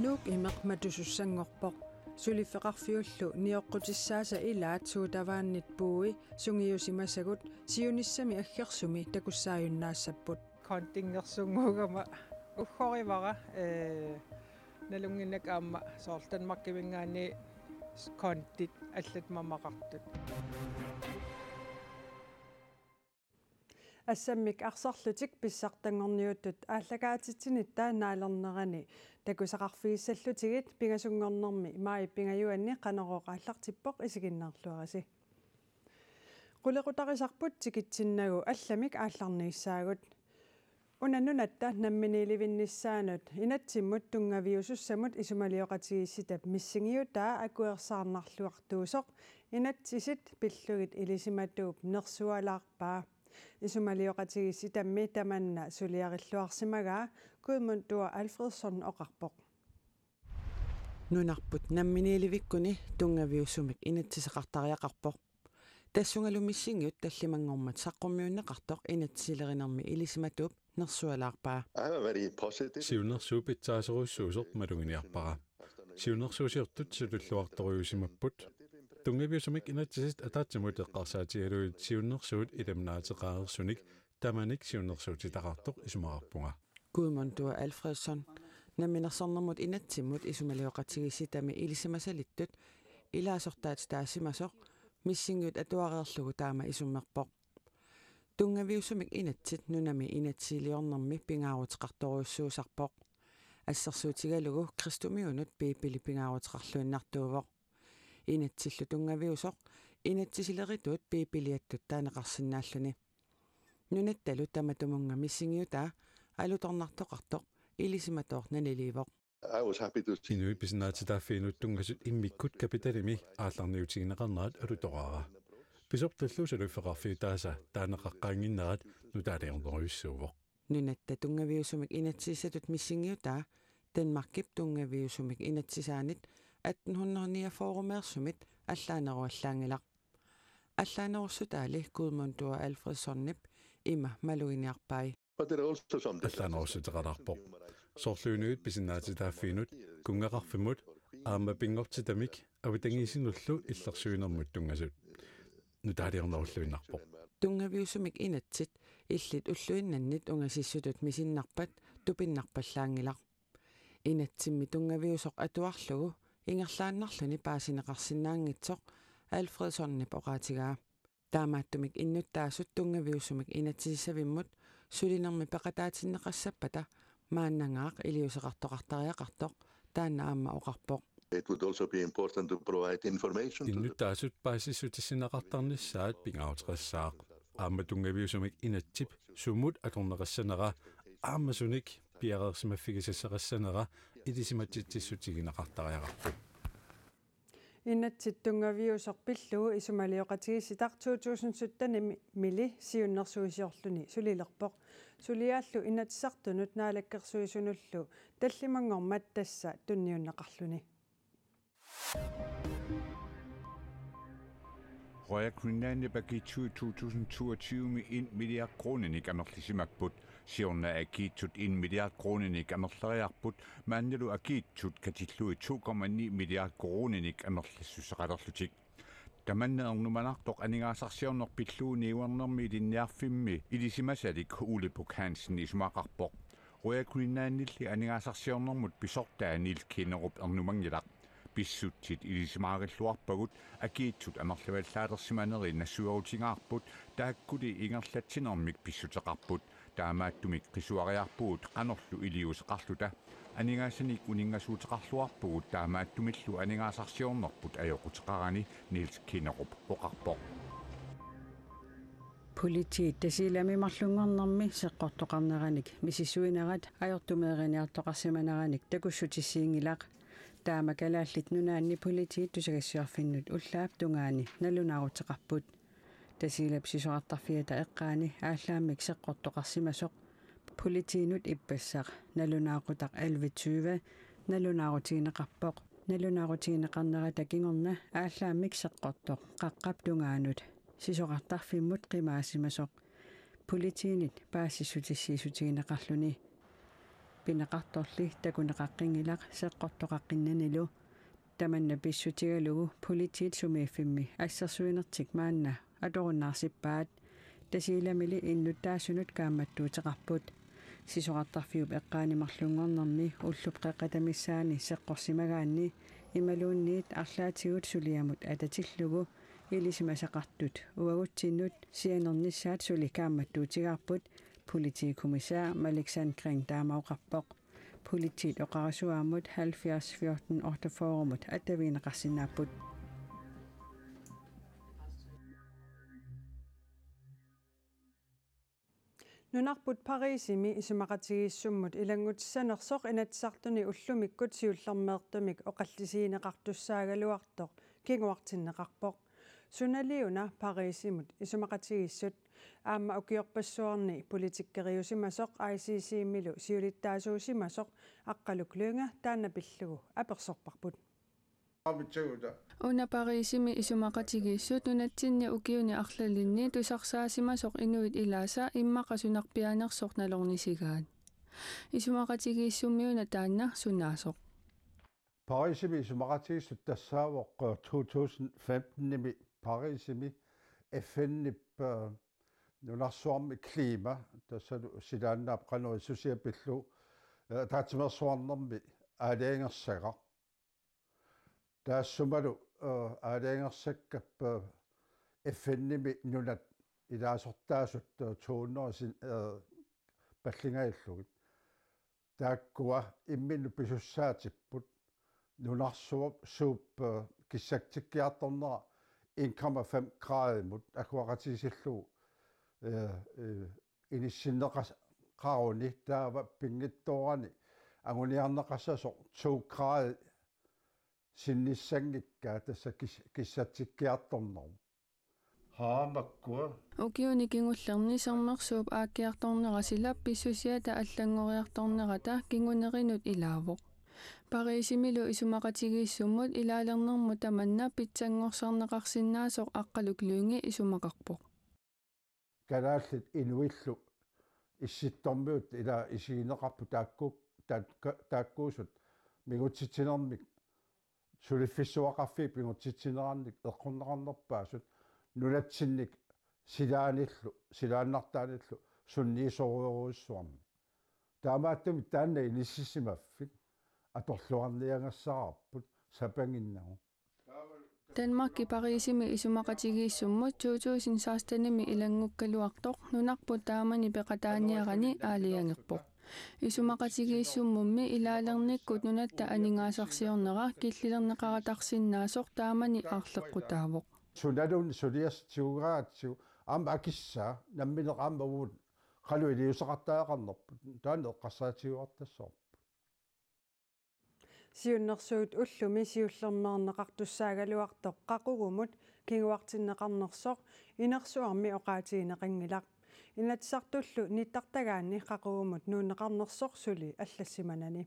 nuuk imaqmatusussangorpoq sulifeqarfiullu niokkutissaasa ilaatsu tavaannit puui sungiusimasagut siunissami aggersumi takussaayunnaasapput kontingersunguugama ukhorivara э налунгиннак аама соортанмаркивингаани kontit allat мамақартут ассаммик арсарлутик писсартангорниуттут ааллагаатитсини таанаалернерани такусақарфигиссаллутигит пигасунгорнерми имаи пингаюанни канерооқааллартиппоқ исигиннаарлуараси qulaqutarisarput tikitsinnagu алламик аалларниссаагут унаннунатта намминеливиннссаанут инатсиммут тунгавиусуссамут исумалиоқатигисситап миссигиу таа акуерсаарнарлуартуусоқ инатсисит пиллугит илисиматууп нерсуалаарпаа исумалиоқатигисси тамми таманна сулиариллуарсимага куиммун туа алфредсон оқарпоқ нунарпут намминеливиккуни тунгавиусумик инатсисақартариақарпоқ тассунгалумиссингиут таллимангормат саққуммиуннеқартоқ инатсилеринерми илисиматуп нерсуалаарпаа сиунерсуупит таасеруссуусер малугиниарпара сиунерсуусиортут сулуллуарторюусимаппут Tungebiusumik inatsist atatsimut eqqarsaati aluit siunnersuut ilamnaatiqaarersunik tamanik siunnersuutitaqartuq isumararpunga. Gudmund Dua Alfredsson, наминерсарнэрмут инатсиммут исумалиоқатигисситами илисимасалиттут илаасортаат таасимасоқ миссингут атуареерлугу таама исуммерпоқ тунгавиусумик инатсит нунами инатсилиорнэрми пингаарутеқарторуссуусарпоқ ассерсуутигалугу кристумиунут пиипили пингаарутеқарлуиннартуувоқ инатсиллу тунгаviusoq инатсисилеритуат пиипилиаттут таанеқарсинааллуни нунатталу тама тумунга миссигиута алуторнартоқартоқ илисиматоқ нанилиивоқ I was happy to see you because now today feel tungasut immikut kapitalimi aallarniutigineqarnaat alutoraara писорталлу салуффеқарфиу тааса таанеқаққаангиннерат нутаалиорнерюссуувоқ нунатта тунгавиусумик инатсиссатут миссингиута Danmarkip тунгавиусумик инатсисаанит 1849-mersumit аллаанеруаллаангилар аллаанерусутаали гудмунтуа алфредсорнип има малуиниарпай аллаанерусутеқаларпо сорлуунуут писинаатитааффиинут кунгақарфимут аама пингортитамик авитангисинуллу иллерсуинермут тунгасут нутаалиорнеруллуиннарпо тунгавиусумик инатсит иллит уллуиннаннит унгасиссутут мисиннарпат тупиннарпаллаангилар inatsimmi тунгавиусоқ атуарлугу ingerlænderne bare sin rassinange tog, Alfredssonne på rettiga. Der er du ikke endnu, der er så dunge vi som ikke ender til sig ved mod, så det når man bare sin recepter, man er nær, eller så ret og ret og ret og der er nærme og ret på. It would also important to provide information. Det nyt der er så bare sig så til sin ret og nyt sagt, bing af tre sag. Amma du ikke som ikke ender tip, så mod at hun er sendere, amma så ikke bjerger som er fikket sig sendere, илисиматситсиссутигинақартариақарпу иннатситтунгаавиусорпиллуу исумалиоқатиги ситар 2017 мили сиуннэрсуисиорлуни сулилерпоқ сулиааллу иннатсартунут наалаккерсуисунуллу таллимангормат тасса тунниуннеқарлуни Royal Greenlandia bagitsu i 2022 med 1 milliard kroner i Gamerlissimakbut – siorna akiitsut 1 milliard kronenik amerlariarput maannalu akiitsut katillu 2,9 milliard kronenik amerlissusaqalerlutik таmanнеэрнуманартоқ анингаасарсиорнор пиллууни уернэрми линниарфимми илисимасалик улепук хансен исумаақарпоқ роякулиннааннилли анингаасарсиорнэрмут писортаанил кинеруп эрнумангилақ писсутсит илисимаагаллуарпагут акиитсут амерлаваллаалерсиманери нассуарутингаарпут тааккули ингерлатсинэрмик писсутеқарпут таамааттумик qisuariarpugut qanorlu iliuseqarluta анигаассаник унингасуутеқарлуарпугут таамааттумиллу анигаасарсиорнерпут аёқутеқарани нилс кинеруп оқарпоқ полити тасилами марлунгорнэрми сеққортоқарнераник мисиссуинарат аёртумеэриниартоқарсиманараник такуссутиссиингилақ таамакалааллит нунаанни полити тусагассиарфиннут уллаап тунгаани налунаарутеқарпут тасилап сисоартарфия таэккаани ааллаамик сеққортоқарсимасоқ политиинут иппассақ налунаақутақ алвитсуува налунаарутиинеқарпоқ налунаарутиинеқарнера такингорна ааллаамик сеққортоқ қаққап тунгаанут сисоқартарфиммут қимаасимасоқ политиинит паассисутиссиисутиинеқарлуни пинеқарторли такунеқаққингилақ сеққортоқаққиннанилу таманна писсутигалугу политиит сумииффимми ассерсуинертик маанна аторуnnarсиппаат тасииламили иннуттаасунут кааматтуутеқарпут сисоқартарфиуп эққаанимарлунгорнэрми уллуп қеққатамиссаани сеққорсимагаанни ималуунниит арлаатигут сулиамут ататиллугу илисимасақартут уагутсиннут сианернissaат сули кааматтуутигаарпут политикумиссаа маликсан кринг таамауқарпоқ политит оқарасуаамут 70 14 орта форумут атавинеқарсинааппут нунарпут парисими исумақатигиссуммут илангутсанерсоқ инатсартуни уллумиккут сиуллармеэртумик оқаллисиинеқартуссаагалуартоқ кигуартиннеқарпоқ суналиуна парисимут исумақатигиссут аама укиорпассуарни политиккериусимасоқ ICC милу сиулиттаасуусимасоқ аққалуклуунга таанна пиллугу аперсорпарпут Una pare simi isumaka tigiso tunatsin ni ukiyo ni aklalin ni tusaksa si masok inuit ilasa imma kasunak pianak sok nalong ni sigad. Isumaka tigiso miyo natana sunasok. Pare simi isumaka tigiso tasa 2015 nimi pare simi FN nip äh, nu narsuarmi klima tasa sidanna apqanu isusia pillu taatimersuarnermi aaliangersaqa. таассумалу э, аалиангерсаккаппаа фнними нунат илаасортаасут тууннери э, э, паллингаиллугит тааккуа имминну писуссаатиппут нунарсуап сууп киссактиккиарторнера 1,5 градимут акуақатисиллу э иниссиннеқас қаруни таава пингиттоорани агуниарнеқассасо 2 град синнissanngикка тасса киссатсиккиарторнерм хаамаккуа укиуникингуллерни сэрмерсууп аакиарторнера силапписсусиата аллангориарторнерата кингунеринут илаавоқ парисимилу исумақатигииссуммут илаалернэрму таманна питсангорсарнеқарсинаасоқ аққалуклуинги исумақарпоқ калааллит инуиллу исситтормиут ила исигинеқарпу тааккууп тааккуусут мигутситсинэрмик сулиффиссуақарфи пигутситсинеранник эққорнеқарнерпаасут нулатсинник силааниллу силааннартааниллу сунниисоруеруиссуарми таамааттами таанна иниссисимаффик аторлуарниангассарарпут сапангиннагу Danmark i Paris med isumaqatigi summa tutusin saastanimi ilangukkaluartoq nunarpu taamani peqataaniarani aaliangerpoq исумақатигииссуммумми илаалерникку нунатта анингаасарсиорнера киллилернеқаратарсиннаасоқ таамани арлеққутаавоқ сулалун сулиастигугаатсигу аама акисса наммилеқаама уут қалуи лиусақартаақарнерпут таан эққассаатигуартассоорп сиуннэрсуут уллуми сиуллермаарнеқартуссаагалуартоқ қақугумут кигуартиннеқарнерсоқ инерсуарми оқаатиинеқингилақ инатсартуллу ниттартагаанни қақуумут нуунеқарнерсорсули аллассиманани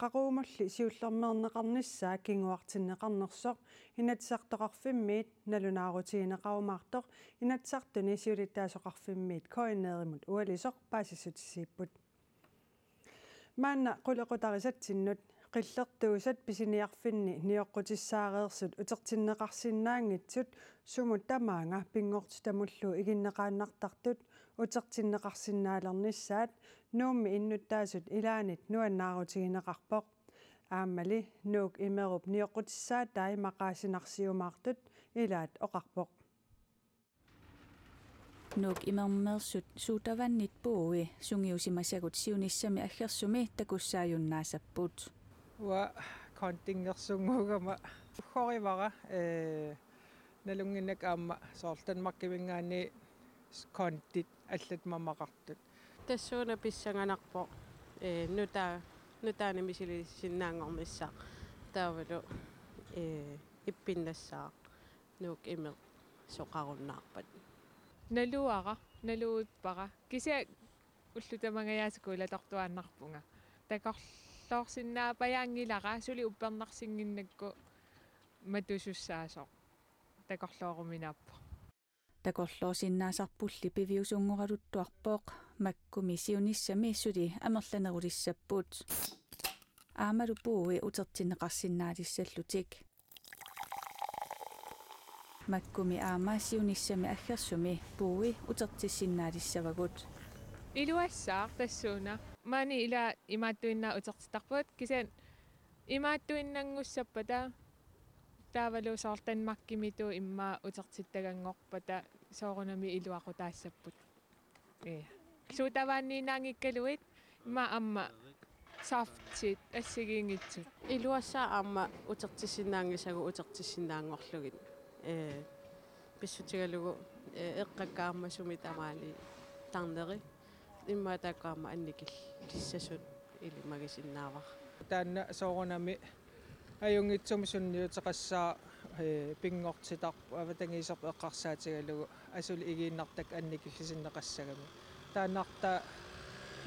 qaquumulli siullermeerneqarnissaa kinguartinneqarnersor inatsartoqarfimmiit nalunaarutigneqarumaartoq inatsartuni siulittaasoqarfimmiit koinneerimut ualisoq paasissutisiipput maanna qulequtarisatsinnut qillertuusat pisiniarfinni nioqqutissaareersut utertinneqarsinnaangitsut sumut tamaanga pingortitamullu iginneqaannartartut утертиннеқарсиннаалернissaat нуумми иннуттаасут илаанит нуаннаарутигинеқарпоқ ааммали нуук имеруп ниоқутиссаат таи мақаасинарсиумаартут илаат оқарпоқ нуук имермерсут суутаваннит пууи сунгиусимасагут сиуниссами аггерсуми такуссаажуннаасаппут уа контингерсунгуугама хоривара э налунгиннак аама соорлтанмаркивингаани kontit аллат мамақартут тассууна писсанганарпо э нута нутаанимисили синнаангормиссаа таавалу э иппиннассаа нуук имеқ соқаруннаарпат налуара налуутпара кися уллутамагаяасакула тортуааннарпунга такорлоорсиннаа паяангилара сули уппернарсингиннакку матусуссаасоо такорлооруминааппа такорлоосиннаасарпулли пивиусунгоралуттуарпооқ маккуми сиунissamиссули амерланерулиссаппут аамалу пууи утертинеқарсиннаалиссаллутик маккуми аама сиунissamи аггерсуми пууи утертиссиннаалиссавагут илуассаар тассууна маани ила имааттуиннаа утертитарпуат кисаан имааттуиннангуссаппата таавалу соор танмаккимиту имма утертиттагангорпата соорунами илуақу таассаппут э суутаваанниинаангиккалуит имма амма сафтит ассигингитсут илуассаа амма утертиссинаангисагу утертиссинаангорлугит э писсутигалугу э, эққаккаамма сумит амаали тарнери имма таккаамма анникил тиссасут илимагисиннаавар таанна соорунами аюнгитсумисунниутеқассаа э, пингортитар аватангисер эққарсаатигалугу асул игииннартак анникиллисиннеқассагами таанарта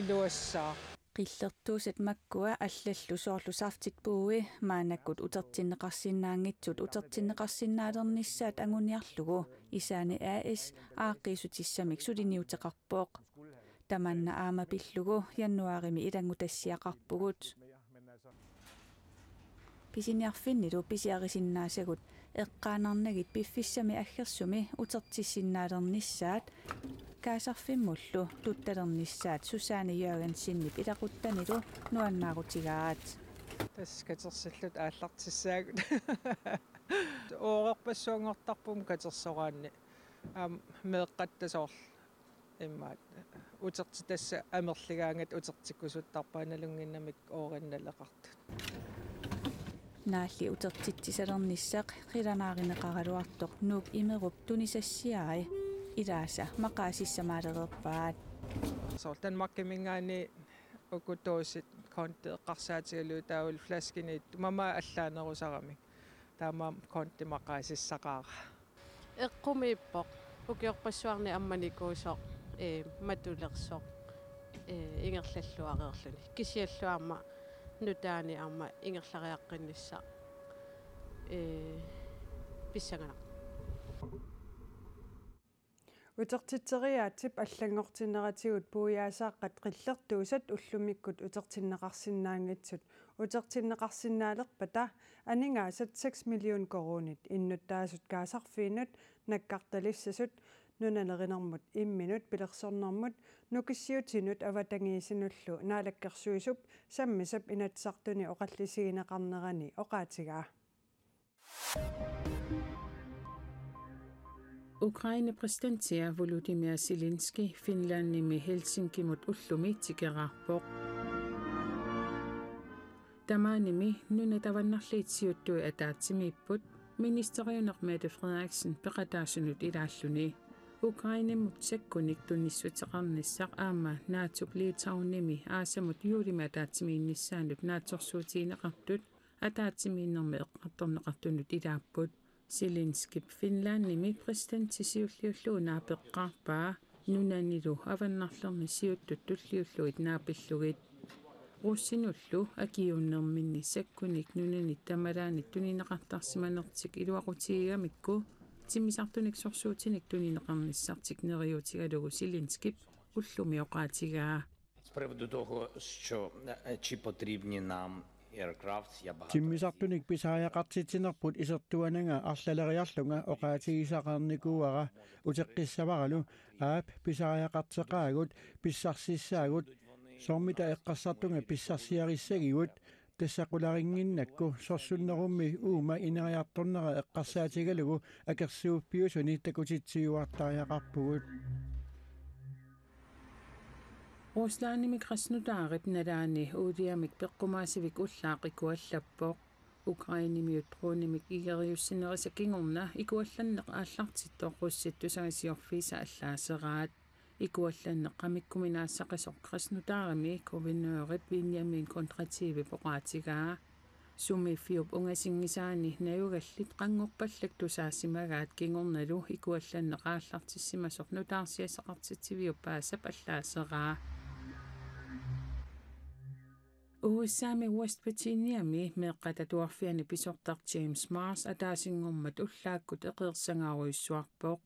илуассаа qilllertuusat makkua allallu soorlusartik puui maanakkut utertinneqarsinnaangitsut utertinneqarsinnaalernissaat anguniarlugu isaani AS aaqqiisutissamik suliniuteqarpooq tamanna aama pillugu januarimi ilangutassiaqarpugut писиниарфинни ту писиарисиннаасагут эққаанарнагит пиффиссами аггерсуми утерсиссиннаалернissaат каасарфиммуллу тутталернissaат сусаани юагансиннип илақуттанилу нуаннаагутигаат таскатерсаллут ааллартиссаагут оорерпассуунгортарпум катерсораанни аам меэққаттасоорл иммаат утерти тасса амерлигаангат утертиккусуттарпааналунгиннамик ооринналеқартут наалли утертитсисалерниссаақ қиланааринеқаралуартоқ нуук имеруп тунисассиарай илааса мақаасиссамаалерерпаат сор данмаркимингаани укутуусит контеэққарсаатигалуу таавал фласкини мама аллаанерусарамик таама конти мақаасиссақаара эққумииппоқ укиорпассуарни амманикуусоқ э матулерсоқ э ингерллаллуарерлуни кисиаллуарма нутаани арма ингерлариаққиннисса э писсаганаа утертитериаатип аллангортиннератигут пуяасааққат қиллертуусат уллумиккут утертиннеқарсинаангитсут утертиннеқарсинаалерпата анингаасат 6 миллион коронит иннуттаасут каасарфиинут наккарталиссасут нуналеринэрмут имминут пилерсорнэрмут нукиссиутинут аватангиисинуллу наалаккерсуисуп саммисап инатсартуни оқаллисигинеқарнерани оқаатигаа Ukraine præsidentsia Volodymyr Zelensky Finland med Helsinki mot ullumi tigerarpoq. Tamanimi nuna tavannarliitsiuttu ataatsimiipput ministeriunermete Frederiksen peqataasunut ilaalluni Ukraine mutsekkunik tunnissuteqarnissaq aama naatsuk liitsaunimi aasamut yuurima taatsimiinnissaanut naatsorsuutiineqartut атаатсимииннэрми эққартарнеқартунут илааппут Силинскип Финлаанними президент сисиуллиуллуу наапеққарпаа нунанилу аваннарлерми сиуттут туллиуллуит наапиллугит руссинуллу акиуннэрминни саккуник нунани тамалаани тунинеқартарсиманертик илуақутигамикку тиммисартуниксорсуутиник тунинеқарниссартик нериутигалугу силинскип уллуми оқаатигаа З приводу того, що чи потрібні нам aircraft я багато Тиммисартуник писааяқартитинерпут исертуанага арлалериарлунга оқаатигисақарникууара утеққиссаваралу аап писааяқартеқаагут писсарсиссаагут сормита эққассартунга писсарсиариссагигут тассакуларингиннакку сорсуннерумми уума инариарторнера эққарсаатигалугу акерсууппиусуни такутитсиуартариақарпугут Руслааними краснутаарит налаани уулиамик пеққумаасивик уллаақикуаллаппоқ украиними утрууними игериуссинерисакингорна икуалланнеқ ааллартиттоқусситтусагасиорфиса аллаасераат икуаллаанне qamikkuminaassaqasoq qrisnutaarami kuvinnuurit pinjamin kontratiivi poqaatigaa сумифиуп унгасингисаани наюгаллит қангорпаллак тусаассимагаат кингорналу икуаллаанне қааллартиссимасоқ нутаарсиасеқартитсивиуп паасап аллаасераа уусаами West Virginia-ми меққататуарфиани писортар James Mars атаасингормат уллааккут эқиерсангааруйссуарпоқ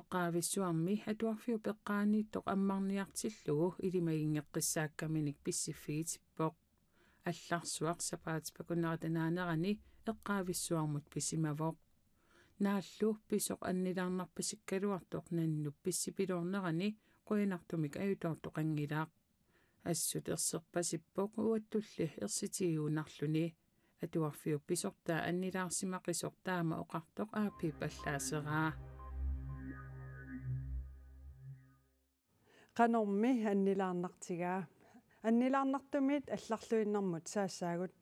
эққаависсуарми атуарфиу пеққаанииттоқ аммарниартиллугу илимагингеққиссааккаминик писсиффигитиппоқ алларсуар сапаат пакунаратанаанерани эққаависсуармут писимавоқ нааллу писоқ аннилаарнарписиккалуартоқ наннуп писсипилуорнерани қуинартумик аютоортоқ ангилаақ ассут ерсерпасиппоқ уаттулли ерситигиунарлуни атуарфиу писортаа аннилаарсимақисортаама оқартоқ аапи паллаасераа qanormi annilаарnartigaa annilаарnartumit алларлуиннармут саассаагут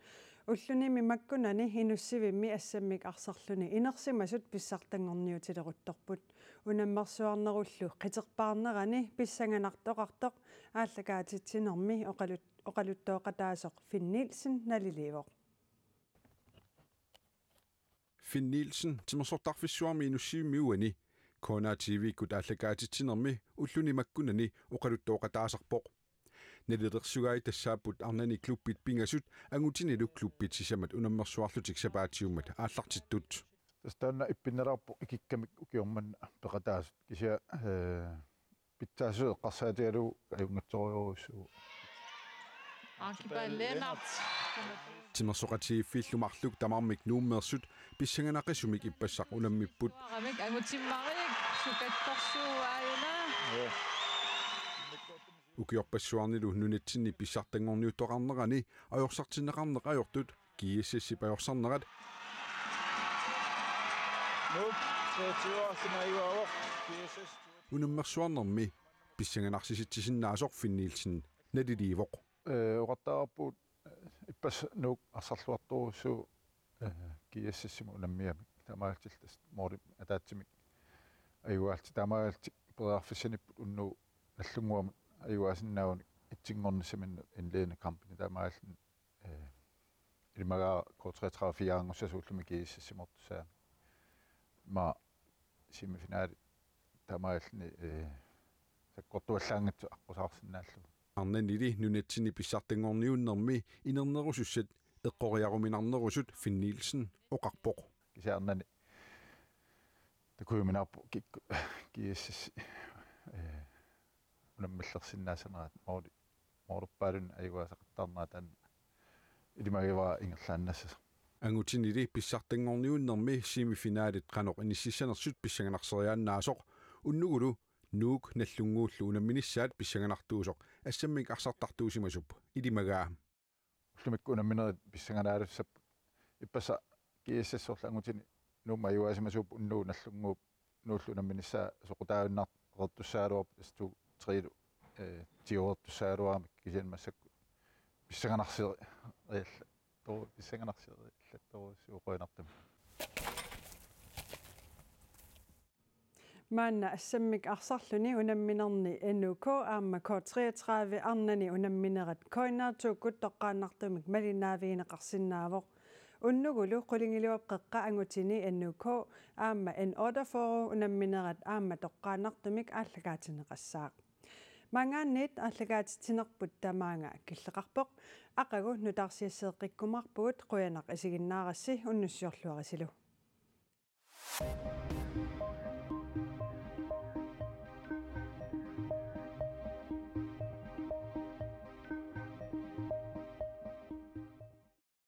уллуними маккунани инуссивимми ассаммик арсарлуни инерсимасут писсартангорниутилерутторпут унаммерсуарнеруллу қитерпаарнерани писсанганартоқартоқ ааллакаатитсинерми оқалут оқалуттооқатаасоқ финнилсен налиливоқ финнилсен тимерсортарфиссуарми инуссивимми уани Kona TV kutaallakaatitsinermi ulluni makkunani uqaluttuoqataasarpoq nalilersugai tassaapput arnani klubbit pingasut angutinilu klubbit sisamat unammersuarlutik sapaatiummat aallartittut тастанна иппиннераарпу икиккамик укиорманна пеқатаасут кися э питсаасуу қарсаатигалу аюнгатсориоруссуу Archibald Lennart. Timasorati fillumarluk tamarmik nuummersut pissanganaqqisumik ippassaq unammipput. Aramik amutimmarik sukattorsu aayuna. Ukiorpassuarnilu nunitsinni pissartangorniuttoqarnerani ajorsortinneqarneq ajortut kiississi pajorsornerat. Nup, 30 år, Unammersuarnermi pissanganarsitsisinnaasor finniilsin naliliivoq. uqattaarput э, ippas nuuk э, арсарлуартуруссуу э, киассиссиму наммиами тамаалтиллас моори атаатсимик аюаалти тамаалти пераффисиниппут унну наллунгуам аюаасиннаавуник итсингорнисаминна инлеена кампани тамааллин э илмага котрэтрафиаангуссасууллуми киассиссимортусаа ма семифинаали тамааллини э саккортуаллаангатсу аққусаарсинааллу арна нили нунатсини писсартангорниуннэрми инернерусуссат эққориаруминарнерусут финниилсен оқарпоқ кисаарнани такуйуминаарпо кик киссис э унаммиллерсиннаасанерат моори моорпаалун аигуасақаттарнаат анна илимагива ингерлааннассаса ангутинили писсартангорниуннэрми симифинаалит қаноқ иниссисанерсут писсаганарсериааннаасоқ уннугулу нуук наллунгууллуна миниссаат писсаганартуусоқ ассаммик арсартартуусимасуп илимагаа уллумиккуна минерит писсаганаалассап иппаса киссассорлангутини нуумма юаасимасууп уннуу наллунгууп нууллуна миниссаа соқутаавиннар рертуссаалуар сту триилу э тиортуссаалуармик кисианмассакку писсаганарсери риалла тоо писсаганарсери иллатторуссуоқуинартами maanna assammik arsarluni unamminerni NUK aamma K33 arnani unamminerat koinnaatuukut toqqaannartumik malinaaviineqarsinnaavoq unnugulu qulingiliuap qeqqa angutini NUK aamma N8 unamminerat aamma toqqaannartumik ааллагаатинеқассаақ мангааннит аллагаатитсинерпут тамаанга киллеқарпоқ ақагу нутарсиассеэққиккумарпугут қуянақ исигиннаарасси уннуссиорлуарисилу Thank you.